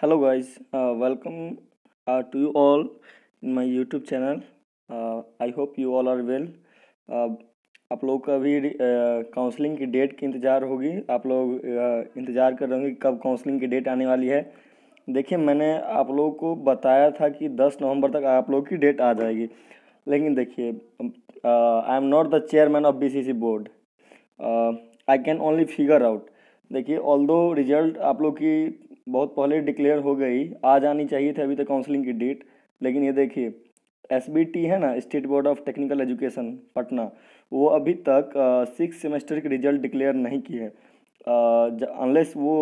hello guys uh, welcome uh, to you all in my youtube channel uh, i hope you all are well uh, आप लोग का भी counselling uh, की date की इंतज़ार होगी आप लोग uh, इंतज़ार कर रहे होंगे कब काउंसलिंग की डेट आने वाली है देखिए मैंने आप लोगों को बताया था कि 10 नवंबर तक आप लोग की डेट आ जाएगी लेकिन देखिए I am not the chairman of C board I can only figure out देखिए ऑल रिजल्ट आप लोग की बहुत पहले डिक्लेयर हो गई आ जानी चाहिए थी अभी तक काउंसलिंग की डेट लेकिन ये देखिए एस है ना state board of technical education Patna वो अभी तक सिक्स सेमेस्टर के रिजल्ट डिक्लेयर नहीं किए अनलेस वो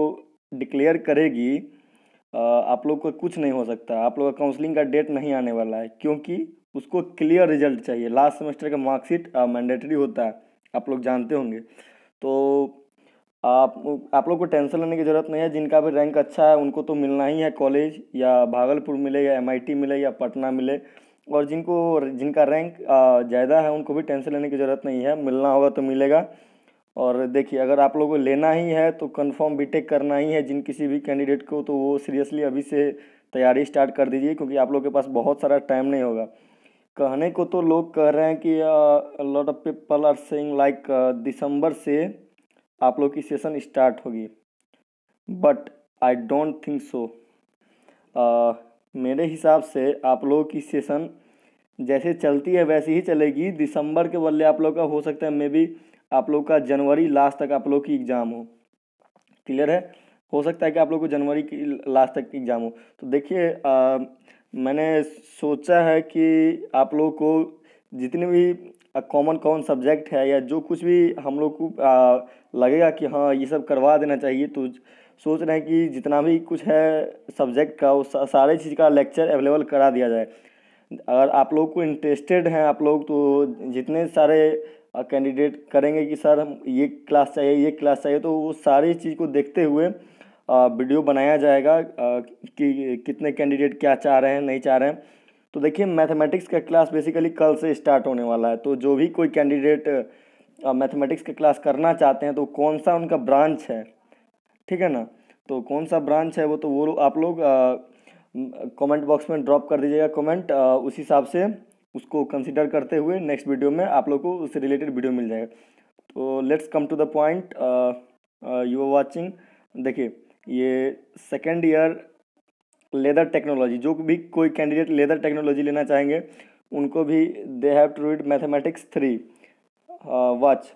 डिक्लेयर करेगी आ, आप लोग का कुछ नहीं हो सकता आप लोग का काउंसलिंग का डेट नहीं आने वाला है क्योंकि उसको क्लियर रिजल्ट चाहिए लास्ट सेमेस्टर का मार्कशीट मैंडेटरी होता है आप लोग जानते होंगे तो आप आप लोग को टेंशन लेने की ज़रूरत नहीं है जिनका भी रैंक अच्छा है उनको तो मिलना ही है कॉलेज या भागलपुर मिले या एमआईटी मिले या पटना मिले और जिनको जिनका रैंक ज़्यादा है उनको भी टेंशन लेने की ज़रूरत नहीं है मिलना होगा तो मिलेगा और देखिए अगर आप लोगों को लेना ही है तो कंफर्म बी करना ही है जिन किसी भी कैंडिडेट को तो वो सीरियसली अभी से तैयारी स्टार्ट कर दीजिए क्योंकि आप लोग के पास बहुत सारा टाइम नहीं होगा कहने को तो लोग कह रहे हैं कि lot of people are saying like दिसंबर से आप लोग की सेशन स्टार्ट होगी but I don't think so मेरे हिसाब से आप लोगों की सेशन जैसे चलती है वैसे ही चलेगी दिसंबर के बदले आप लोग का हो सकता है मे बी आप लोग का जनवरी लास्ट तक आप लोग की एग्ज़ाम हो क्लियर है हो सकता है कि आप लोग को जनवरी की लास्ट तक एग्ज़ाम हो तो देखिए मैंने सोचा है कि आप लोग को जितने भी कॉमन कौन सब्जेक्ट है या जो कुछ भी हम लोग को आ, लगेगा कि हाँ ये सब करवा देना चाहिए तो सोच रहे हैं कि जितना भी कुछ है सब्जेक्ट का उस सारे चीज़ का लेक्चर अवेलेबल करा दिया जाए अगर आप लोग को इंटरेस्टेड हैं आप लोग तो जितने सारे कैंडिडेट करेंगे कि सर हम ये क्लास चाहिए ये क्लास चाहिए तो वो सारी चीज़ को देखते हुए वीडियो बनाया जाएगा कि कितने कैंडिडेट क्या चाह रहे हैं नहीं चाह रहे हैं तो देखिए मैथमेटिक्स का क्लास बेसिकली कल से स्टार्ट होने वाला है तो जो भी कोई कैंडिडेट मैथमेटिक्स का क्लास करना चाहते हैं तो कौन सा उनका ब्रांच है ठीक है ना तो कौन सा ब्रांच है वो तो वो आप लोग कमेंट बॉक्स में ड्रॉप कर दीजिएगा कमेंट उस हिसाब से उसको कंसिडर करते हुए नेक्स्ट वीडियो में आप लोग को उससे रिलेटेड वीडियो मिल जाएगा तो let's come to the point you are watching देखिए ये सेकेंड ईयर लेदर टेक्नोलॉजी जो भी कोई कैंडिडेट लेदर टेक्नोलॉजी लेना चाहेंगे उनको भी they have to read mathematics three watch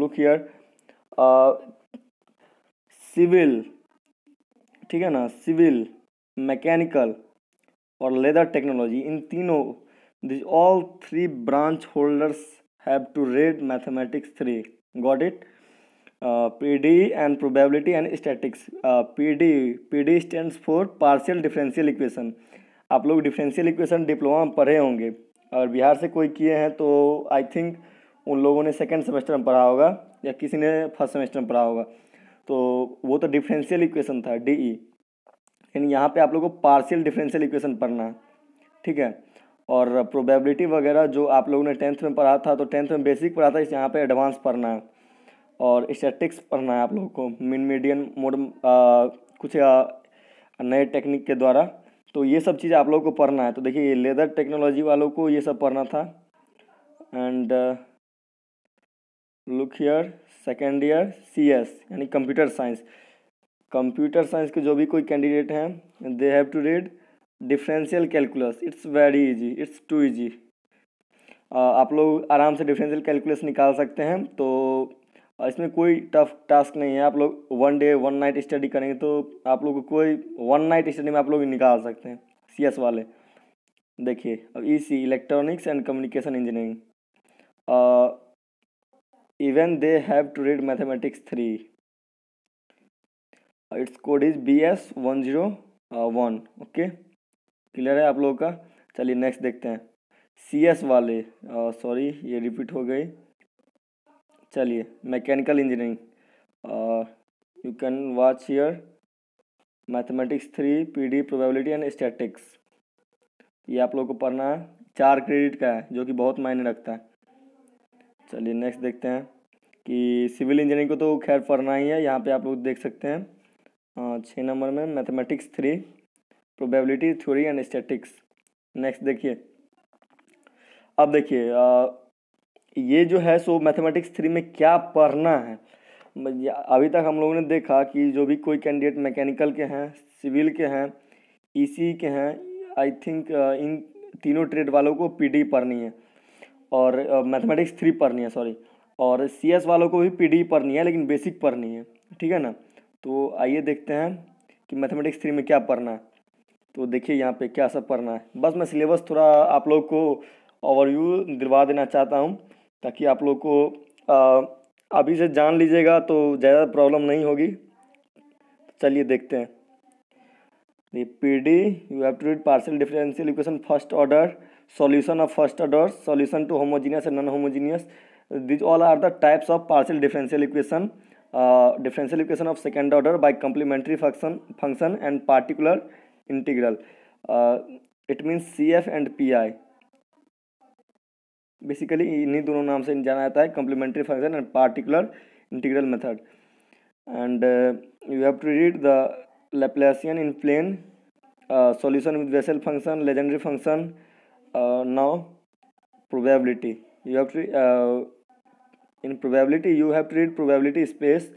look here civil ठीक है ना सिविल मैकेनिकल और लेदर टेक्नोलॉजी इन तीनों these all three branch holders have to read mathematics three got it PD and statics P D P D stand for partial differential equation आप लोग differential equation diploma में पढ़े होंगे और बिहार से कोई किए हैं तो आई थिंक उन लोगों ने सेकेंड सेमेस्टर में पढ़ा होगा या किसी ने फर्स्ट सेमेस्टर में पढ़ा होगा तो वो तो डिफरेंशियल इक्वेशन था डी ई e। लेकिन यहाँ पर आप लोग को पार्शियल डिफरेंशियल इक्वेशन पढ़ना है ठीक है और प्रोबेबिलिटी वगैरह जो आप लोगों ने टेंथ में पढ़ा था तो टेंथ में बेसिक पढ़ा था इस यहाँ पर एडवांस पढ़ना है और स्टैटिक्स पढ़ना है आप लोगों को मिन मीडियन मोड कुछ नए टेक्निक के द्वारा तो ये सब चीज़ आप लोगों को पढ़ना है तो देखिए लेदर टेक्नोलॉजी वालों को ये सब पढ़ना था and look here second year C S यानी कंप्यूटर साइंस कंप्यूटर साइंस के जो भी कोई कैंडिडेट हैं they have to read differential calculus it's very easy it's too easy आप लोग आराम से डिफरेंशियल कैलकुलस निकाल सकते हैं तो इसमें कोई टफ टास्क नहीं है आप लोग one day one night study करेंगे तो आप लोग कोई वन नाइट स्टडी में आप लोग निकाल सकते हैं सी वाले देखिए अब EC electronics and communication engineering even they have to read mathematics three its code is B S one zero one okay clear है आप लोगों का चलिए नेक्स्ट देखते हैं सी एस वाले सॉरी ये रिपीट हो गई चलिए mechanical engineering you can watch here mathematics three PD probability and statics ये आप लोगों को पढ़ना है चार क्रेडिट का है जो कि बहुत मायने रखता है चलिए नेक्स्ट देखते हैं कि सिविल इंजीनियरिंग को तो खैर पढ़ना ही है यहाँ पे आप लोग देख सकते हैं हाँ, छः नंबर में mathematics three probability theory and statics next देखिए अब देखिए uh, ये जो है सो मैथमेटिक्स थ्री में क्या पढ़ना है अभी तक हम लोगों ने देखा कि जो भी कोई कैंडिडेट मैकेनिकल के हैं सिविल के हैं ई e के हैं आई थिंक इन तीनों ट्रेड वालों को पी पढ़नी है और मैथमेटिक्स थ्री पढ़नी है सॉरी और सी वालों को भी डी पढ़नी है लेकिन बेसिक पढ़नी है ठीक है ना तो आइए देखते हैं कि मैथमेटिक्स थ्री में क्या पढ़ना है तो देखिए यहाँ पे क्या सब पढ़ना है बस मैं सिलेबस थोड़ा आप लोग को ओवरव्यू दिलवा देना चाहता हूँ ताकि आप लोग को अभी से जान लीजिएगा तो ज़्यादा प्रॉब्लम नहीं होगी चलिए देखते हैं P D you have to read partial differential equation first order solution of first order solution to homogeneous and non homogeneous these all are the types of partial differential equation differential equation of second order by complementary function function and particular integral it means C F and P I basically इन्हीं दोनों नाम से जाना जाता है complementary function and particular integral method and you have to read the Laplacian in plane solution with Bessel function Legendre function now probability you have to in probability you have to read probability space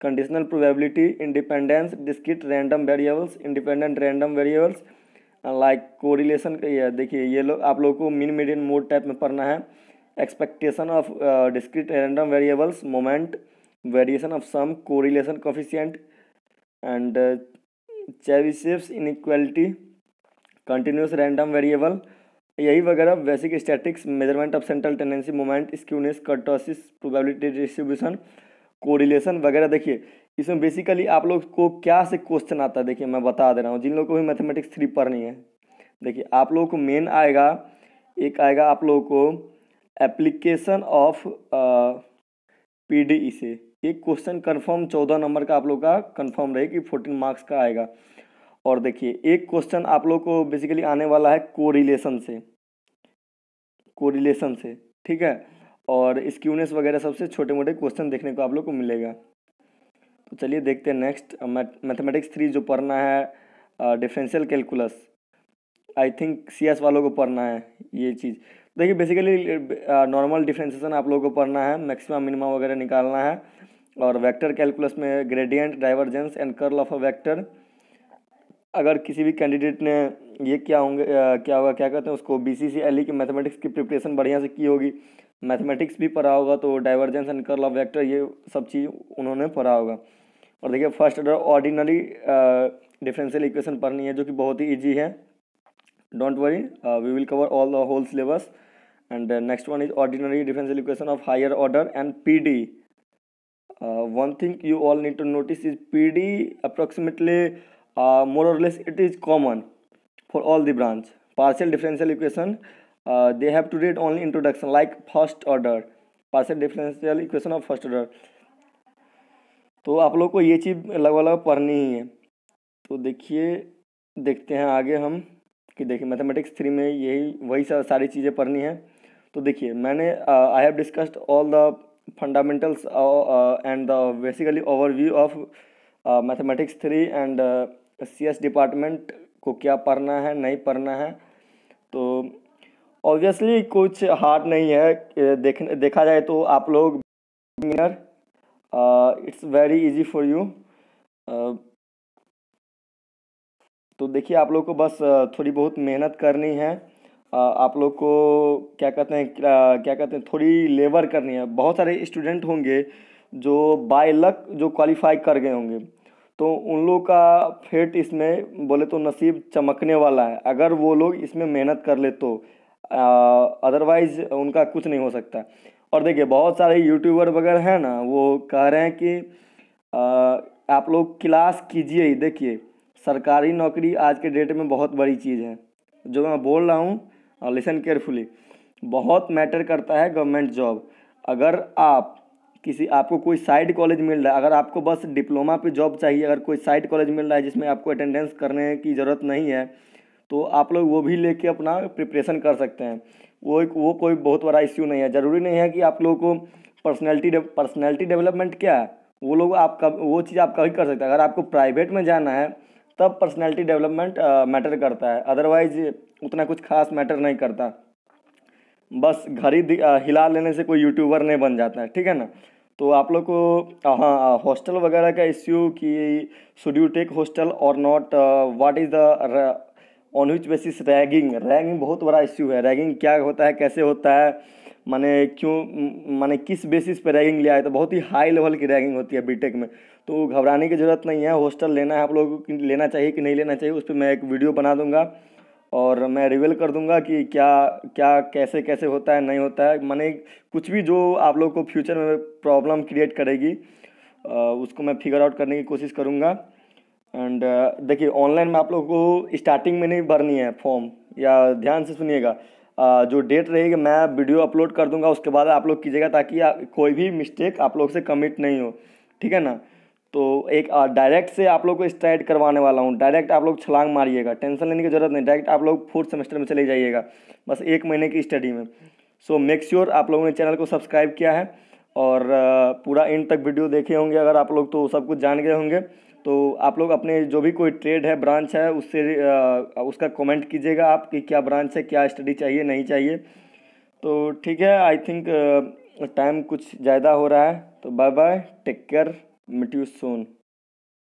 conditional probability independence discrete random variables independent random variables like correlation देखिए ये लोग आप लोग को मिन median mode type में पढ़ना है expectation of discrete random variables moment variation of sum correlation coefficient and Chebyshev's inequality continuous random variable यही वगैरह basic statics measurement of central tendency moment skewness kurtosis probability distribution correlation वगैरह देखिए इसमें basically आप लोग को क्या से क्वेश्चन आता है देखिए मैं बता दे रहा हूँ जिन लोगों को भी मैथमेटिक्स थ्री पढ़नी है देखिए आप लोगों को मेन आएगा एक आएगा आप लोगों को application of P D E से एक क्वेश्चन कंफर्म चौदह नंबर का आप लोग का कंफर्म रहे कि फोर्टीन मार्क्स का आएगा और देखिए एक क्वेश्चन आप लोग को बेसिकली आने वाला है कोरिलेशन से कोरिलेशन से ठीक है और स्क्यूनेस वगैरह सबसे छोटे मोटे क्वेश्चन देखने को आप लोग को मिलेगा चलिए देखते हैं नेक्स्ट मैथमेटिक्स थ्री जो पढ़ना है differential calculus I think C S वालों को पढ़ना है ये चीज़ देखिए बेसिकली नॉर्मल डिफरेंशिएशन आप लोगों को पढ़ना है मैक्सिमम मिनिमम वगैरह निकालना है और वेक्टर कैलकुलस में gradient divergence and curl of a vector अगर किसी भी कैंडिडेट ने ये क्या होंगे क्या होगा क्या कहते हैं उसको B C C L E की मैथमेटिक्स की प्रिपरेशन बढ़िया से की होगी मैथमेटिक्स भी पढ़ा होगा तो divergence and curl of vector ये सब चीज़ उन्होंने पढ़ा होगा और देखिए first order ordinary differential equation पढ़नी है जो कि बहुत ही ईजी है don't worry we will cover all the whole syllabus and next one is ordinary differential equation of higher order and P D one thing you all need to notice is P D approximately more और less it is common for all the branch partial differential equation they have to read only introduction like first order partial differential equation of first order तो आप लोग को ये चीज़ लगभग लगभग पढ़नी ही है तो देखिए देखते हैं आगे हम कि देखिए मैथमेटिक्स थ्री में यही वही सब सारी चीज़ें पढ़नी है तो देखिए मैंने I have discussed all the fundamentals and the basically overview of mathematics three and C S department को क्या पढ़ना है नहीं पढ़ना है तो ऑब्वियसली कुछ हार्ड नहीं है देख देखा जाए तो आप लोग it's very easy for you तो देखिए आप लोग को बस uh, थोड़ी बहुत मेहनत करनी है uh, आप लोग को क्या कहते हैं uh, क्या कहते हैं थोड़ी लेबर करनी है बहुत सारे स्टूडेंट होंगे जो बाय लक जो क्वालिफाई कर गए होंगे तो उन लोग का फेट इसमें बोले तो नसीब चमकने वाला है अगर वो लोग इसमें मेहनत कर ले तो अदरवाइज़ उनका कुछ नहीं हो सकता और देखिए बहुत सारे यूट्यूबर वगैरह हैं ना वो कह रहे हैं कि आ, आप लोग क्लास कीजिए ही देखिए सरकारी नौकरी आज के डेट में बहुत बड़ी चीज़ है जो मैं बोल रहा हूँ लिसन केयरफुली बहुत मैटर करता है गवर्नमेंट जॉब अगर आप किसी आपको कोई साइड कॉलेज मिल रहा है अगर आपको बस डिप्लोमा पे जॉब चाहिए अगर कोई साइड कॉलेज मिल रहा है जिसमें आपको अटेंडेंस करने की ज़रूरत नहीं है तो आप लोग वो भी लेके अपना प्रिपरेशन कर सकते हैं वो एक वो कोई बहुत बड़ा इश्यू नहीं है ज़रूरी नहीं है कि आप लोगों को पर्सनैलिटी पर्सनैलिटी डेवलपमेंट क्या है वो लोग आप कब वो चीज़ आप कभी कर सकते हैं अगर आपको प्राइवेट में जाना है तब पर्सनैलिटी डेवलपमेंट मैटर करता है अदरवाइज उतना कुछ खास मैटर नहीं करता बस घड़ी हिला लेने से कोई यूट्यूबर नहीं बन जाता है ठीक है ना तो आप लोग को हाँ हॉस्टल वगैरह का इश्यू कि शुड यू टेक हॉस्टल और not what is the on which basis ragging ragging बहुत बड़ा इश्यू है रैगिंग क्या होता है कैसे होता है माने क्यों माने किस बेसिस पे रैगिंग लिया है तो बहुत ही हाई लेवल की रैगिंग होती है बीटेक में तो घबराने की ज़रूरत नहीं है हॉस्टल लेना है आप लोगों को लेना चाहिए कि नहीं लेना चाहिए उस पर मैं एक वीडियो बना दूंगा और मैं रिवील कर दूंगा कि क्या क्या कैसे कैसे होता है नहीं होता है माने कुछ भी जो आप लोग को फ्यूचर में प्रॉब्लम क्रिएट करेगी उसको मैं फिगर आउट करने की कोशिश करूँगा एंड uh, देखिए ऑनलाइन में आप लोगों को स्टार्टिंग में नहीं भरनी है फॉर्म या ध्यान से सुनिएगा uh, जो डेट रहेगी मैं वीडियो अपलोड कर दूंगा उसके बाद आप लोग कीजिएगा ताकि कोई भी मिस्टेक आप लोग से कमिट नहीं हो ठीक है ना तो एक डायरेक्ट uh, से आप लोग को स्टार्ट करवाने वाला हूँ डायरेक्ट आप लोग छलांग मारिएगा टेंशन लेने की जरूरत नहीं डायरेक्ट आप लोग फोर्थ सेमेस्टर में चले जाइएगा बस एक महीने की स्टडी में सो मेक श्योर आप लोगों ने चैनल को सब्सक्राइब किया है और पूरा एंड तक वीडियो देखे होंगे अगर आप लोग तो सब कुछ जान गए होंगे तो आप लोग अपने जो भी कोई ट्रेड है ब्रांच है उससे उसका कमेंट कीजिएगा आप कि क्या ब्रांच है क्या स्टडी चाहिए नहीं चाहिए तो ठीक है आई थिंक टाइम कुछ ज़्यादा हो रहा है तो bye bye take care meet you Son